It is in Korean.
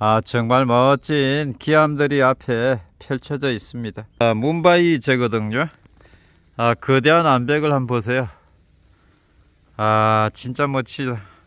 아, 정말 멋진 기암들이 앞에 펼쳐져 있습니다. 아, 문바이 제거든요. 아, 거대한 암벽을 한번 보세요. 아, 진짜 멋지다.